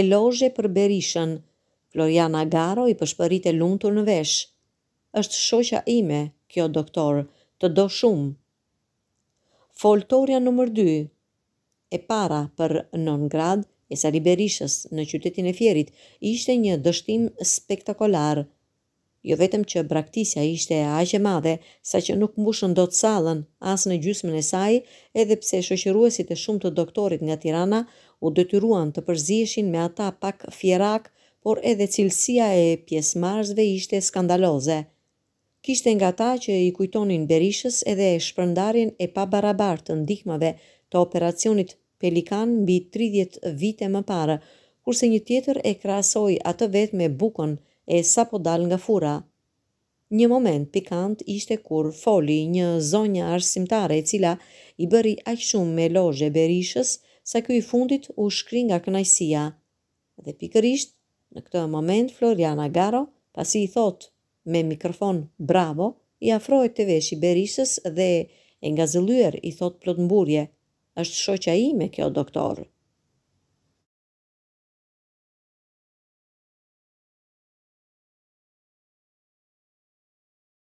Eloje për Berishën Floriana Garo i përshpërit e lumëtur në vesh. është shosha ime, kjo doktor, të do shumë. Foltoria nëmër 2 E para për non grad e sari Berishës në qytetin e fjerit ishte një dështim spektakolarë jo vetëm që braktisja ishte e aqe madhe, sa që nuk mbushën do të salën asë në gjysmën e saj, edhe pse shoqëruesit e shumë të doktorit nga tirana u detyruan të përzieshin me ata pak fjerak, por edhe cilësia e pjesmarzve ishte skandaloze. Kishte nga ta që i kujtonin berishës edhe shpërndarjen e pa barabar të ndihmave të operacionit Pelikan mbi 30 vite më parë, kurse një tjetër e krasoj atë vetë me bukon, e sa po dal nga fura. Një moment pikant ishte kur foli një zonja arsimtare e cila i bëri aq shumë me lojë Berishës sa ky i fundit u shkri nga kënaqësia. Dhe pikërisht në këtë moment Floriana Garo, pasi i thot me mikrofon bravo, i afrohet te veshi Berishës dhe e ngazëllyer i thot plot mburje është shoqja ime kjo doktor